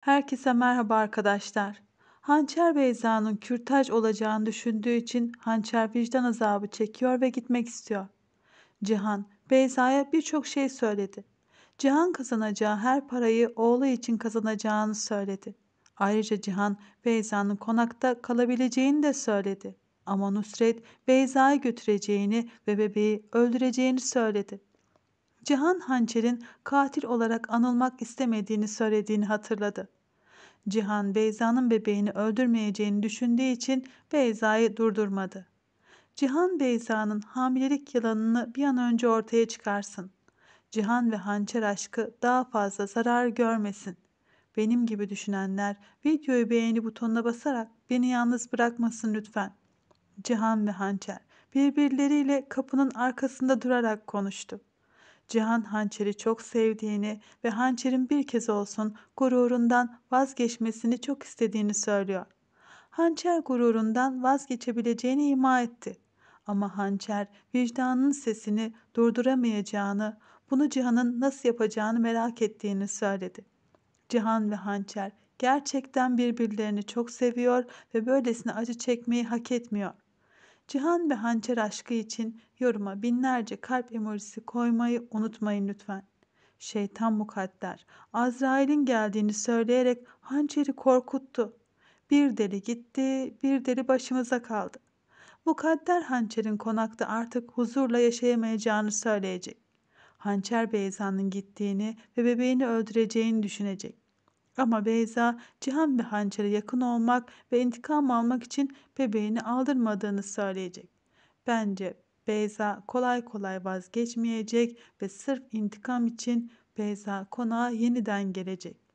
Herkese merhaba arkadaşlar. Hançer Beyza'nın kürtaj olacağını düşündüğü için Hançer vicdan azabı çekiyor ve gitmek istiyor. Cihan, Beyza'ya birçok şey söyledi. Cihan kazanacağı her parayı oğlu için kazanacağını söyledi. Ayrıca Cihan, Beyza'nın konakta kalabileceğini de söyledi. Ama Nusret, Beyza'yı götüreceğini ve bebeği öldüreceğini söyledi. Cihan Hançer'in katil olarak anılmak istemediğini söylediğini hatırladı. Cihan Beyza'nın bebeğini öldürmeyeceğini düşündüğü için Beyza'yı durdurmadı. Cihan Beyza'nın hamilelik yalanını bir an önce ortaya çıkarsın. Cihan ve hançer aşkı daha fazla zarar görmesin. Benim gibi düşünenler videoyu beğeni butonuna basarak beni yalnız bırakmasın lütfen. Cihan ve hançer birbirleriyle kapının arkasında durarak konuştu. Cihan hançeri çok sevdiğini ve hançerin bir kez olsun gururundan vazgeçmesini çok istediğini söylüyor. Hançer gururundan vazgeçebileceğini ima etti. Ama hançer vicdanın sesini durduramayacağını, bunu Cihan'ın nasıl yapacağını merak ettiğini söyledi. Cihan ve hançer gerçekten birbirlerini çok seviyor ve böylesine acı çekmeyi hak etmiyor.'' Cihan ve hançer aşkı için yoruma binlerce kalp emojisi koymayı unutmayın lütfen. Şeytan mukadder. Azrail'in geldiğini söyleyerek hançeri korkuttu. Bir deli gitti, bir deli başımıza kaldı. Mukadder hançerin konakta artık huzurla yaşayamayacağını söyleyecek. Hançer Beyza'nın gittiğini ve bebeğini öldüreceğini düşünecek. Ama Beyza, Cihan ve Hançer'e yakın olmak ve intikam almak için bebeğini aldırmadığını söyleyecek. Bence Beyza kolay kolay vazgeçmeyecek ve sırf intikam için Beyza konağa yeniden gelecek.